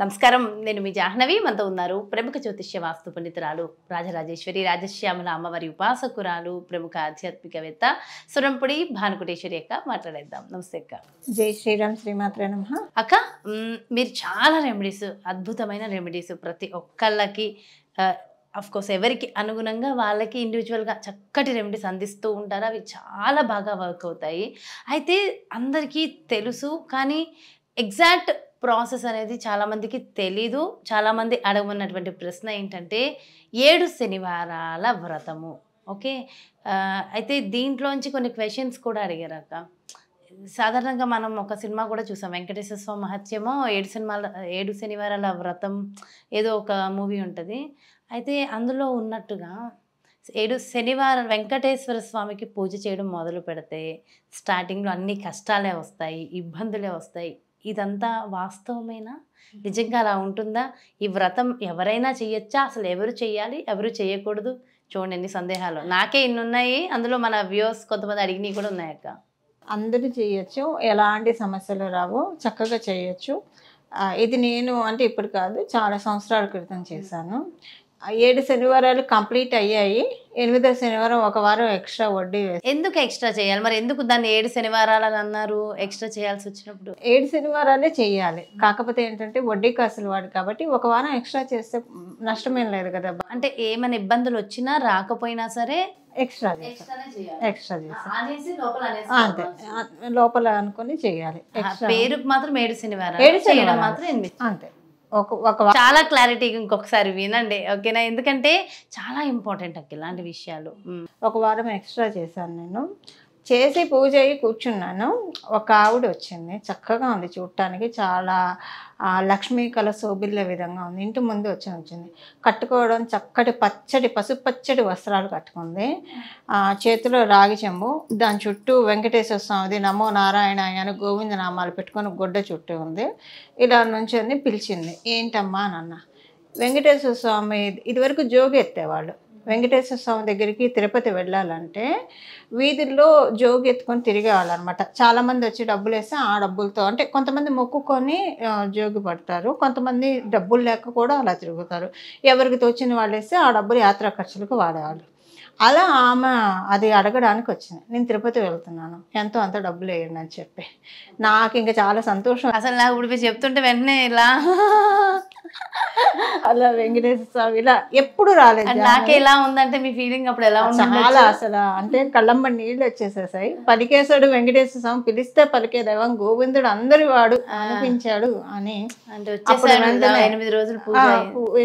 నమస్కారం నేను మీ జాహ్నవి మనతో ఉన్నారు ప్రముఖ జ్యోతిష్య వాస్తు పండితురాలు రాజరాజేశ్వరి రాజశ్యామల అమ్మవారి ఉపాసకురాలు ప్రముఖ ఆధ్యాత్మికవేత్త సురంపుడి భానుకుటేశ్వరి అక్క మాట్లాడేద్దాం నమస్తే అక్క జై శ్రీరామ్ శ్రీమాత్ర అక్క మీరు చాలా రెమెడీస్ అద్భుతమైన రెమెడీస్ ప్రతి ఒక్కళ్ళకి కోర్స్ ఎవరికి అనుగుణంగా వాళ్ళకి ఇండివిజువల్గా చక్కటి రెమెడీస్ అందిస్తూ ఉంటారు అవి చాలా బాగా వర్క్ అవుతాయి అయితే అందరికీ తెలుసు కానీ ఎగ్జాక్ట్ ప్రాసెస్ అనేది చాలామందికి తెలీదు చాలామంది అడగమన్నటువంటి ప్రశ్న ఏంటంటే ఏడు శనివారాల వ్రతము ఓకే అయితే దీంట్లోంచి కొన్ని క్వశ్చన్స్ కూడా అడిగారు అక్క సాధారణంగా మనం ఒక సినిమా కూడా చూసాం వెంకటేశ్వర స్వామి హత్యమో ఏడు సినిమాల ఏడు శనివారాల వ్రతం ఏదో ఒక మూవీ ఉంటుంది అయితే అందులో ఉన్నట్టుగా ఏడు శనివారం వెంకటేశ్వర స్వామికి పూజ చేయడం మొదలు పెడితే స్టార్టింగ్లో అన్ని కష్టాలే వస్తాయి ఇబ్బందులే వస్తాయి ఇదంతా వాస్తవమేనా నిజంగా అలా ఉంటుందా ఈ వ్రతం ఎవరైనా చేయొచ్చా అసలు ఎవరు చేయాలి ఎవరు చేయకూడదు చూడండి ఎన్ని సందేహాలు నాకే ఇన్ని ఉన్నాయి అందులో మన వ్యూస్ కొంతమంది అడిగినవి కూడా ఉన్నాయక్క అందరూ చేయొచ్చు ఎలాంటి సమస్యలు రావు చక్కగా చేయొచ్చు ఇది నేను అంటే ఇప్పుడు కాదు చాలా సంవత్సరాల క్రితం చేశాను ఏడు శనివారాలు కంప్లీట్ అయ్యాయి ఎనిమిదో శనివారం ఒక వారం ఎక్స్ట్రా వడ్డీ ఎందుకు ఎక్స్ట్రా చేయాలి మరి ఎందుకు దాన్ని ఏడు శనివారాలు అన్నారు ఎక్స్ట్రా చేయాల్సి వచ్చినప్పుడు ఏడు శనివారాలే చేయాలి కాకపోతే ఏంటంటే వడ్డీ కాసులు వాడు కాబట్టి ఒక వారం ఎక్స్ట్రా చేస్తే నష్టమేం లేదు కదా అంటే ఏమైనా ఇబ్బందులు వచ్చినా రాకపోయినా సరే ఎక్స్ట్రా ఎక్స్ట్రా చేస్తా అంతే లోపల అనుకుని చేయాలి పేరుకు మాత్రం ఏడు శనివారం ఏడు శనివారం మాత్రం అంతే ఒక ఒక చాలా క్లారిటీగా ఇంకొకసారి వినండి ఓకేనా ఎందుకంటే చాలా ఇంపార్టెంట్ అక్క ఇలాంటి విషయాలు ఒక వారం ఎక్స్ట్రా చేశాను నేను చేసి పూజ అయ్యి కూర్చున్నాను ఒక ఆవిడ వచ్చింది చక్కగా ఉంది చూడటానికి చాలా లక్ష్మీ కళ శోభిల్ల విధంగా ఉంది ఇంటి ముందు వచ్చి వచ్చింది కట్టుకోవడం చక్కటి పచ్చడి పసుపు పచ్చడి వస్త్రాలు కట్టుకుంది చేతిలో రాగి చెంబు దాని చుట్టూ వెంకటేశ్వర స్వామిది నమో నారాయణ అని గోవింద నామాలు పెట్టుకొని గుడ్డ చుట్టూ ఉంది ఇలా నుంచి పిలిచింది ఏంటమ్మా నాన్న వెంకటేశ్వర స్వామి ఇదివరకు జోగు ఎత్తేవాళ్ళు వెంకటేశ్వర స్వామి దగ్గరికి తిరుపతి వెళ్ళాలంటే వీధుల్లో జోగి ఎత్తుకొని తిరిగేవాళ్ళనమాట చాలామంది వచ్చి డబ్బులు వేస్తే ఆ డబ్బులతో అంటే కొంతమంది మొక్కుకొని జోగి పడతారు కొంతమంది డబ్బులు లేక కూడా అలా తిరుగుతారు ఎవరికి తోచిన వాళ్ళు వేస్తే ఆ డబ్బులు యాత్రా ఖర్చులకు వాడేవాళ్ళు అలా ఆమె అది అడగడానికి వచ్చింది నేను తిరుపతి వెళ్తున్నాను ఎంతో అంత డబ్బులు వేయండి అని చెప్పి నాకు ఇంకా చాలా సంతోషం అసలు నాకు ఇప్పుడు చెప్తుంటే వెంటనే ఇలా అలా వెంకటేశ్వర స్వామి ఇలా ఎప్పుడు రాలేదు నాకు ఎలా ఉందంటే మీ ఫీలింగ్ అప్పుడు ఎలా ఉంది చాలా అసలు అంటే కళ్ళమ్మ నీళ్ళు వచ్చేసేసాయి పలికేశాడు వెంకటేశ్వర స్వామి పిలిస్తే పలికే దైవం గోవిందుడు అందరి వాడు అనిపించాడు అని ఎనిమిది రోజులు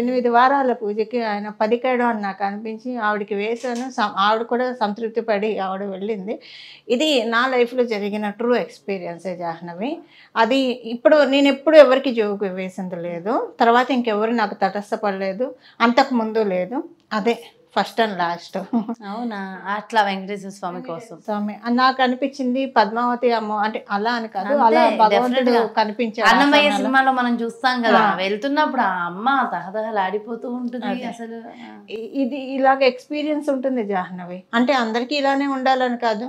ఎనిమిది వారాల పూజకి ఆయన పలికాడు అని నాకు అనిపించి ఆవిడకి వేశాను ఆవిడ కూడా సంతృప్తి పడి ఆవిడ వెళ్ళింది ఇది నా లైఫ్ లో జరిగిన ట్రూ ఎక్స్పీరియన్సే జాహ్నవి అది ఇప్పుడు నేను ఎప్పుడు ఎవరికి జోకు వేసింది లేదు తర్వాత ఇంకెవరు నాకు తటస్థపడలేదు అంతకుముందు లేదు అదే ఫస్ట్ అండ్ లాస్ట్ అవునా అట్లా వెంకటేశ్వర స్వామి కోసం స్వామి నాకు అనిపించింది పద్మావతి అమ్మ అంటే అలా అని కాదు అలా భగవంతుడు కనిపించాడు అన్నమయ్య సినిమాలో మనం చూస్తాం కదా వెళ్తున్నప్పుడు ఆ అమ్మ తహదహలాడిపోతూ ఉంటుంది అసలు ఇది ఇలాగ ఎక్స్పీరియన్స్ ఉంటుంది జాహ్నవి అంటే అందరికీ ఇలానే ఉండాలని కాదు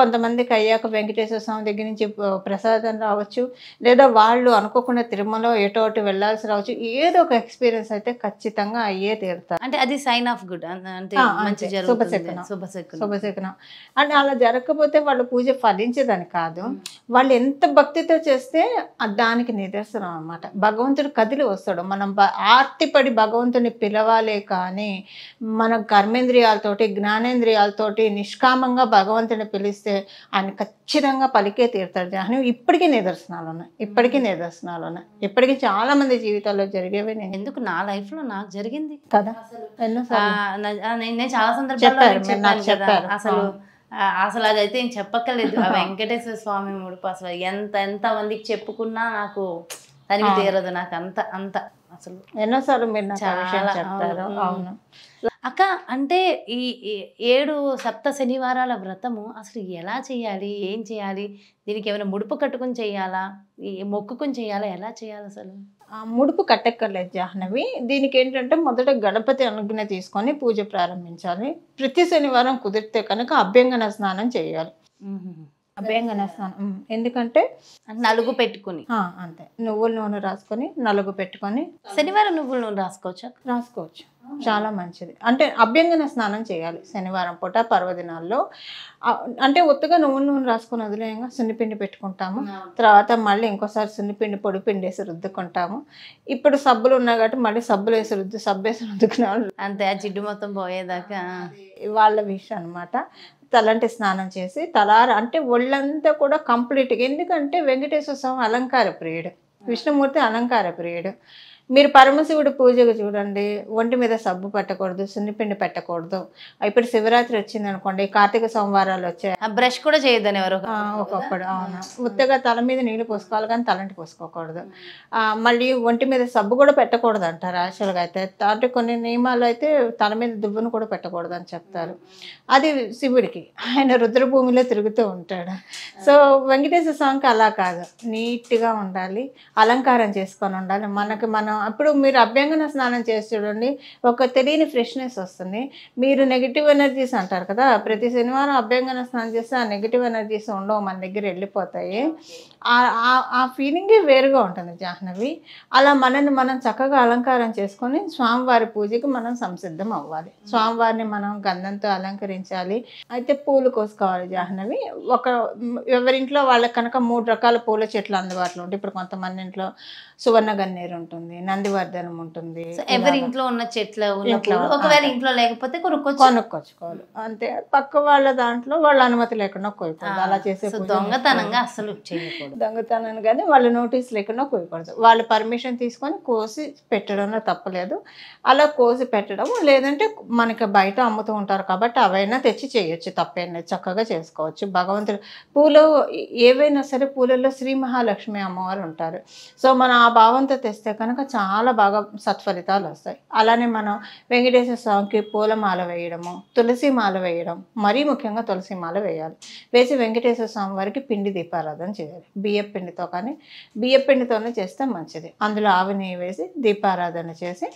కొంతమందికి అయ్యాక వెంకటేశ్వర స్వామి దగ్గర నుంచి ప్రసాదం రావచ్చు లేదా వాళ్ళు అనుకోకుండా తిరుమలలో ఎటు అటు వెళ్ళాల్సి రావచ్చు ఏదో ఒక ఎక్స్పీరియన్స్ అయితే ఖచ్చితంగా అయ్యే తీరుతారు అంటే అది సైన్ ఆఫ్ గుడ్ అంటే అండ్ అలా జరగకపోతే వాళ్ళ పూజ ఫలించేదని కాదు వాళ్ళు ఎంత భక్తితో చేస్తే దానికి నిదర్శనం అనమాట భగవంతుడు కదిలి వస్తాడు మనం ఆర్తిపడి భగవంతుని పిలవాలే కానీ మన కర్మేంద్రియాలతోటి జ్ఞానేంద్రియాలతోటి నిష్కామంగా భగవంతుని పిలిస్తే ఆయన ఖచ్చితంగా పలికే తీరుతాడు అని ఇప్పటికీ నిదర్శనాలు ఉన్నాయి ఇప్పటికీ నిదర్శనాలు ఉన్నాయి ఇప్పటికీ చాలా మంది జీవితాల్లో జరిగేవి నేను ఎందుకు నా లైఫ్లో నాకు జరిగింది కదా నేను చాలా సందర్భాల్లో అసలు అసలు అదైతే నేను చెప్పక్కర్లేదు వెంకటేశ్వర స్వామి ముడుపు అసలు ఎంత ఎంత మందికి చెప్పుకున్నా నాకు దానికి తీరదు నాకు అంత అంత అసలు ఎన్నోసార్లు మీరు నాకు చెప్తారు అవును అక్క అంటే ఈ ఏడు సప్త శనివారాల వ్రతము అసలు ఎలా చేయాలి ఏం చేయాలి దీనికి ఏమైనా ముడుపు కట్టుకుని చేయాలా మొక్కుకుని చేయాలా ఎలా చేయాలి అసలు ముడుపు కట్టక్కర్లేదు జాహ్నవి దీనికి ఏంటంటే మొదట గణపతి అనుజ్ఞ తీసుకొని పూజ ప్రారంభించాలి ప్రతి శనివారం కుదిరితే కనుక అభ్యంగన స్నానం చేయాలి అభ్యంగానే స్నానం ఎందుకంటే నలుగు పెట్టుకుని అంతే నువ్వుల నూనె రాసుకొని నలుగు పెట్టుకొని శనివారం నువ్వుల నూనె రాసుకోవచ్చా రాసుకోవచ్చు చాలా మంచిది అంటే అభ్యంగన స్నానం చేయాలి శనివారం పూట పర్వదినాల్లో అంటే ఒత్తుగా నువ్వుల నూనె రాసుకుని వదిలేయంగా సున్నిపిండి పెట్టుకుంటాము తర్వాత మళ్ళీ ఇంకోసారి సున్నిపిండి పొడి పిండి వేసి రుద్దుకుంటాము ఇప్పుడు సబ్బులు ఉన్నాయి కాబట్టి మళ్ళీ సబ్బులు వేసి రుద్దు సబ్బు వేసి రుద్దుకునే అంతే ఆ జిడ్డు మొత్తం పోయేదాకా వాళ్ళ విషయం అనమాట తలంటి స్నానం చేసి తలార అంటే ఒళ్ళంతా కూడా కంప్లీట్గా ఎందుకంటే వెంకటేశ్వర స్వామి అలంకార ప్రియుడు విష్ణుమూర్తి అలంకార ప్రియుడు మీరు పరమశివుడు పూజకు చూడండి ఒంటి మీద సబ్బు పెట్టకూడదు సున్నిపిండి పెట్టకూడదు ఇప్పుడు శివరాత్రి వచ్చింది అనుకోండి కార్తీక సోమవారాలు వచ్చాయి బ్రష్ కూడా చేయొద్దని ఎవరు ఒకప్పుడు అవును ఉత్తగా తల మీద నీళ్లు పోసుకోవాలి కానీ తలంటి పోసుకోకూడదు మళ్ళీ ఒంటి మీద సబ్బు కూడా పెట్టకూడదు అంటారు యాక్చువల్గా అయితే అంటే కొన్ని నియమాలు అయితే తల మీద దుబ్బును కూడా పెట్టకూడదు అని చెప్తారు అది శివుడికి ఆయన రుద్రభూమిలో తిరుగుతూ ఉంటాడు సో వెంకటేశ్వర స్వామికి అలా కాదు నీట్గా ఉండాలి అలంకారం చేసుకొని ఉండాలి మనకి మనం అప్పుడు మీరు అభ్యంగన స్నానం చేసి చూడండి ఒక తెలియని ఫ్రెష్నెస్ వస్తుంది మీరు నెగిటివ్ ఎనర్జీస్ అంటారు కదా ప్రతి శనివారం అభ్యంగన స్నానం చేస్తే ఆ నెగిటివ్ ఎనర్జీస్ ఉండవు మన దగ్గర వెళ్ళిపోతాయి ఆ ఫీలింగే వేరుగా ఉంటుంది జాహ్నవి అలా మనల్ని మనం చక్కగా అలంకారం చేసుకొని స్వామివారి పూజకి మనం సంసిద్ధం అవ్వాలి స్వామివారిని మనం గంధంతో అలంకరించాలి అయితే పూలు కోసుకోవాలి జాహ్నవి ఒక ఎవరింట్లో వాళ్ళకి కనుక మూడు రకాల పూల చెట్లు అందుబాటులో ఉంటాయి ఇప్పుడు కొంతమంది ఇంట్లో సువర్ణ గన్నేరు ఉంటుంది నందివర్ధనం ఉంటుంది ఎవరింట్లో ఉన్న చెట్ల ఒకవేళ ఇంట్లో లేకపోతే కొనుక్కొచ్చుకోవాలి అంతే పక్క వాళ్ళ దాంట్లో వాళ్ళ అనుమతి లేకుండా కోరుకోవాలి అలా చేసే దొంగతనంగా అసలు చేయకూడదు దొంగతనాన్ని కానీ వాళ్ళ నోటీస్ లేకుండా కోయకూడదు వాళ్ళ పర్మిషన్ తీసుకొని కోసి పెట్టడంలో తప్పలేదు అలా కోసి పెట్టడం లేదంటే మనకి బయట అమ్ముతూ ఉంటారు కాబట్టి అవైనా తెచ్చి చేయొచ్చు తప్పైనా చక్కగా చేసుకోవచ్చు భగవంతుడు పూలు ఏవైనా సరే పూలలో శ్రీ మహాలక్ష్మి అమ్మవారు ఉంటారు సో మనం ఆ భావంతో తెస్తే కనుక చాలా బాగా సత్ఫలితాలు వస్తాయి అలానే మనం వెంకటేశ్వర స్వామికి పూలమాల వేయడము తులసి మాల వేయడం మరీ ముఖ్యంగా తులసి మాల వేయాలి వేసి వెంకటేశ్వర స్వామి వారికి పిండి దీపారాధన చేయాలి బియ్యప్ పిండితో కానీ బియ్యం పిండితోనే చేస్తే మంచిది అందులో ఆవిని నెయ్యి వేసి దీపారాధన చేసి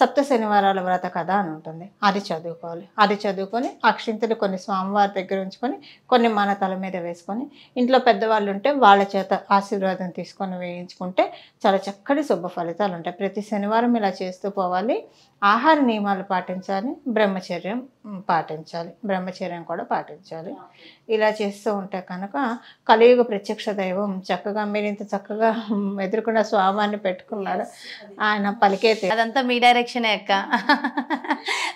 సప్త శనివారాల వ్రత కథ అని ఉంటుంది అది చదువుకోవాలి అది చదువుకొని అక్షింతలు కొన్ని స్వామివారి దగ్గర ఉంచుకొని కొన్ని మన తల మీద వేసుకొని ఇంట్లో పెద్దవాళ్ళు ఉంటే వాళ్ళ చేత ఆశీర్వాదం తీసుకొని వేయించుకుంటే చాలా చక్కటి శుభ ఫలితాలు ఉంటాయి ప్రతి శనివారం ఇలా చేస్తూ పోవాలి ఆహార నియమాలు పాటించాలి బ్రహ్మచర్యం పాటించాలి బ్రహ్మచర్యం కూడా పాటించాలి ఇలా చేస్తూ ఉంటే కనుక కలియుగ ప్రత్యక్ష దైవం చక్కగా మీరు ఇంత చక్కగా ఎదుర్కొన్న స్వామాన్ని పెట్టుకున్నారు ఆయన పలికేతే అదంతా మీ డైరెక్ట్ డైరెక్షనే అక్క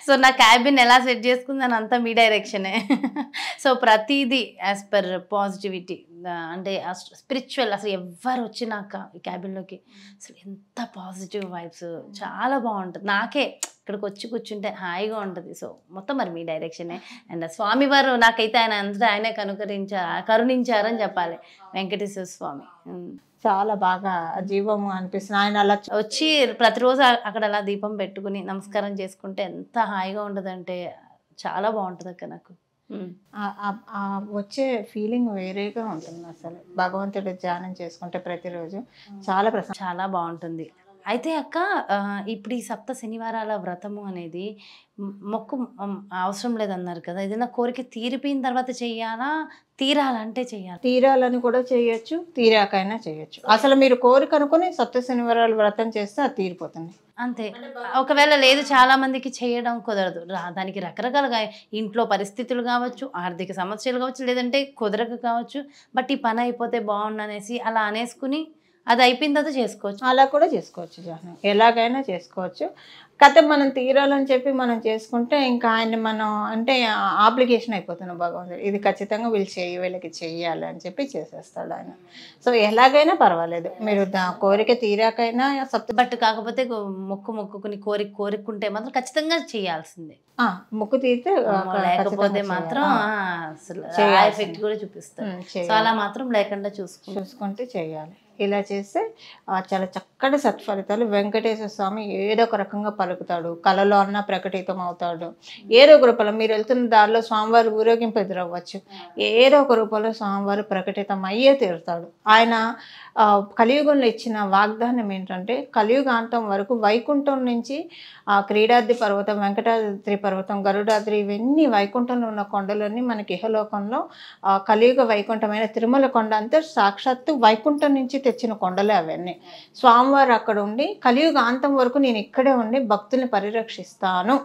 సో నా క్యాబిన్ ఎలా సెట్ చేసుకుందని అంతా మీ డైరెక్షనే సో ప్రతిదీ యాజ్ పర్ పాజిటివిటీ అంటే స్పిరిచువల్ అసలు ఎవ్వరు వచ్చినాక ఈ క్యాబిన్లోకి అసలు ఎంత పాజిటివ్ వైబ్స్ చాలా బాగుంటుంది నాకే ఇక్కడికి వచ్చి కూర్చుంటే హాయిగా ఉంటుంది సో మొత్తం మరి మీ డైరెక్షనే అండ్ స్వామివారు నాకైతే ఆయన అంతా ఆయనే కనుకరించారు కరుణించారని చెప్పాలి వెంకటేశ్వర స్వామి చాలా బాగా జీవము అనిపిస్తుంది ఆయన అలా వచ్చి ప్రతిరోజు అక్కడ అలా దీపం పెట్టుకుని నమస్కారం చేసుకుంటే ఎంత హాయిగా ఉండదంటే చాలా బాగుంటుంది అక్క నాకు వచ్చే ఫీలింగ్ వేరేగా ఉంటుంది అసలు భగవంతుడు ధ్యానం చేసుకుంటే ప్రతిరోజు చాలా చాలా బాగుంటుంది అయితే అక్క ఇప్పుడు ఈ సప్త శనివారాల వ్రతము అనేది మొక్కు అవసరం లేదన్నారు కదా ఏదైనా కోరిక తీరిపోయిన తర్వాత చేయాలా తీరాలంటే చేయాలి తీరాలని కూడా చేయొచ్చు తీరాకైనా చేయొచ్చు అసలు మీరు కోరిక అనుకుని సప్త శనివారాలు వ్రతం చేస్తే అది తీరిపోతుంది అంతే ఒకవేళ లేదు చాలా మందికి చేయడం కుదరదు దానికి రకరకాలుగా ఇంట్లో పరిస్థితులు కావచ్చు ఆర్థిక సమస్యలు కావచ్చు లేదంటే కుదరక కావచ్చు బట్ ఈ పని అయిపోతే బాగుండు అనేసి అలా అనేసుకుని అది అయిపోయిన తర్వాత చేసుకోవచ్చు అలా కూడా చేసుకోవచ్చు జాహ్నం ఎలాగైనా చేసుకోవచ్చు కథ మనం తీరాలని చెప్పి మనం చేసుకుంటే ఇంకా ఆయన మనం అంటే ఆప్లికేషన్ అయిపోతున్నాం భగవంతుడు ఇది ఖచ్చితంగా వీళ్ళు చేయి వీళ్ళకి చేయాలి అని చెప్పి చేసేస్తాడు ఆయన సో ఎలాగైనా పర్వాలేదు మీరు కోరిక తీరాకైనా సప్త బట్ కాకపోతే మొక్కు మొక్కుకుని కోరిక కోరికుంటే మాత్రం ఖచ్చితంగా చేయాల్సిందే మొక్కు తీరితే లేకపోతే మాత్రం ఎఫెక్ట్ కూడా చూపిస్తారు అలా మాత్రం లేకుండా చూసుకుంటే చూసుకుంటే చేయాలి ఇలా చేస్తే చాలా చక్కటి సత్ఫలితాలు వెంకటేశ్వర స్వామి ఏదో ఒక రకంగా పలుకుతాడు కళలో అన్న ప్రకటితం అవుతాడు ఏదో ఒక రూపంలో మీరు వెళ్తున్న దారిలో స్వామివారు ఊరేగింపు ఎదురవ్వచ్చు ఏదో ఒక రూపంలో స్వామివారు ప్రకటితం అయ్యే తీరుతాడు ఆయన కలియుగంలో ఇచ్చిన వాగ్దానం ఏంటంటే కలియుగాంతం వరకు వైకుంఠం నుంచి ఆ క్రీడాద్రి పర్వతం వెంకటాద్రి పర్వతం గరుడాద్రి ఇవన్నీ వైకుంఠంలో ఉన్న కొండలన్నీ మనకి ఇహలోకంలో కలియుగ వైకుంఠమైన తిరుమల కొండ అంతా సాక్షాత్తు వైకుంఠం నుంచి తెచ్చిన కొండలే అవన్నీ స్వామివారు అక్కడ ఉండి కలియుగ అంతం వరకు నేను ఇక్కడే ఉండి భక్తుల్ని పరిరక్షిస్తాను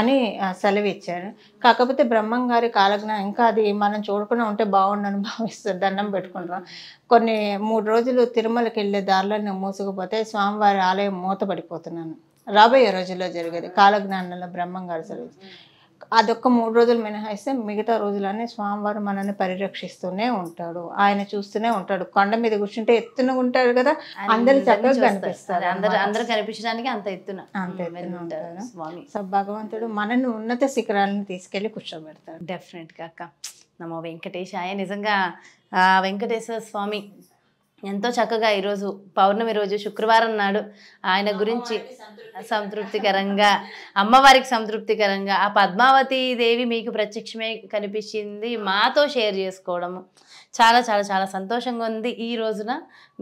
అని సెలవిచ్చారు కాకపోతే బ్రహ్మం గారి కాలజ్ఞ ఇంకా అది మనం చూడకుండా ఉంటే బాగుండని భావిస్తారు దండం పెట్టుకుంటాం కొన్ని మూడు రోజులు తిరుమలకి వెళ్ళే దారిలో మూసుకుపోతే స్వామివారి ఆలయం మూతపడిపోతున్నాను రాబోయే రోజుల్లో జరిగేది కాలజ్ఞానంలో బ్రహ్మంగారు గారు సెలవు అదొక్క మూడు రోజులు మినహాయిస్తే మిగతా రోజులన్నీ స్వామివారు మనల్ని పరిరక్షిస్తూనే ఉంటాడు ఆయన చూస్తూనే ఉంటాడు కొండ మీద కూర్చుంటే ఎత్తున ఉంటాడు కదా అందరు చక్కగా కనిపిస్తారు అందరు అందరు కనిపించడానికి అంత ఎత్తున అంత ఎత్తున సో భగవంతుడు మనని ఉన్నత శిఖరాలను తీసుకెళ్లి కూర్చోబెడతాడు డెఫినెట్గా అక్క నమో వెంకటేశాయ నిజంగా వెంకటేశ్వర స్వామి ఎంతో చక్కగా ఈరోజు పౌర్ణమి రోజు శుక్రవారం నాడు ఆయన గురించి సంతృప్తికరంగా అమ్మవారికి సంతృప్తికరంగా ఆ పద్మావతి దేవి మీకు ప్రత్యక్షమే కనిపించింది మాతో షేర్ చేసుకోవడము చాలా చాలా చాలా సంతోషంగా ఉంది ఈ రోజున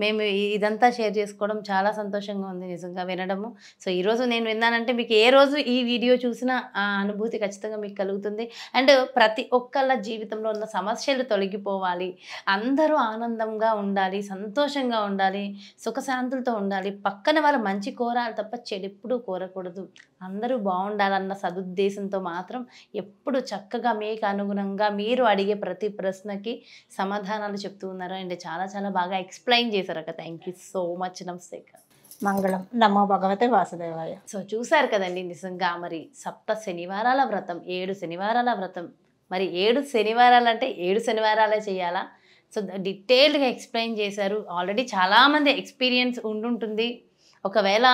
మేము ఇదంతా షేర్ చేసుకోవడం చాలా సంతోషంగా ఉంది నిజంగా వినడము సో ఈరోజు నేను విన్నానంటే మీకు ఏ రోజు ఈ వీడియో చూసినా ఆ అనుభూతి ఖచ్చితంగా మీకు కలుగుతుంది అండ్ ప్రతి ఒక్కళ్ళ జీవితంలో ఉన్న సమస్యలు తొలగిపోవాలి అందరూ ఆనందంగా ఉండాలి సంతోషంగా ఉండాలి సుఖశాంతులతో ఉండాలి పక్కన వాళ్ళు మంచి కోరాలి తప్ప చెడెప్పుడూ కోరకూడదు అందరూ బాగుండాలన్న సదుద్దేశంతో మాత్రం ఎప్పుడు చక్కగా మీకు అనుగుణంగా మీరు అడిగే ప్రతి ప్రశ్నకి సమాధానం సమాధానాలు చెప్తూ ఉన్నారు అండ్ చాలా చాలా బాగా ఎక్స్ప్లెయిన్ చేశారు అక్క థ్యాంక్ యూ సో మచ్ నమస్తే మంగళం నమో భగవతే వాసుదేవాయ సో చూశారు కదండి నిజంగా మరి సప్త శనివారాల వ్రతం ఏడు శనివారాల వ్రతం మరి ఏడు శనివారాలంటే ఏడు శనివారాలే చేయాలా సో డీటెయిల్డ్గా ఎక్స్ప్లెయిన్ చేశారు ఆల్రెడీ చాలామంది ఎక్స్పీరియన్స్ ఉండుంటుంది ఒకవేళ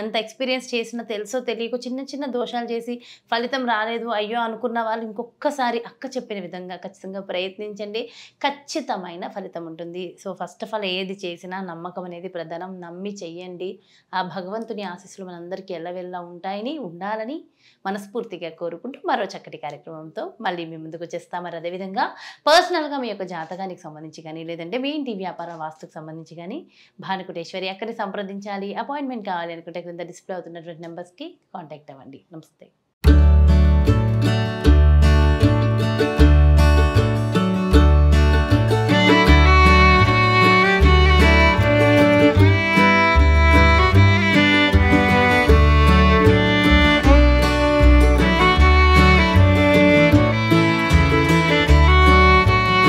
అంత ఎక్స్పీరియన్స్ చేసిన తెలుసో తెలియక చిన్న చిన్న దోషాలు చేసి ఫలితం రాలేదు అయ్యో అనుకున్న వాళ్ళు ఇంకొకసారి అక్క చెప్పిన విధంగా ఖచ్చితంగా ప్రయత్నించండి ఖచ్చితమైన ఫలితం ఉంటుంది సో ఫస్ట్ ఆఫ్ ఆల్ ఏది చేసినా నమ్మకం అనేది ప్రధానం నమ్మి చెయ్యండి ఆ భగవంతుని ఆశస్సులు మనందరికీ ఎల్లవెల్లా ఉంటాయని ఉండాలని మనస్ఫూర్తిగా కోరుకుంటూ మరో చక్కటి కార్యక్రమంతో మళ్ళీ మీ ముందుకు వచ్చేస్తా మరి అదేవిధంగా పర్సనల్గా మీ యొక్క జాతకానికి సంబంధించి కానీ లేదంటే మీ ఇంటి వ్యాపార వాస్తుకు సంబంధించి కానీ భానుకుటేశ్వరి ఎక్కడిని సంప్రదించాలి అపాయింట్మెంట్ కావాలి అనుకుంటే క్రింద డిస్ప్లే అవుతున్నటువంటి నెంబర్స్కి కాంటాక్ట్ అవ్వండి నమస్తే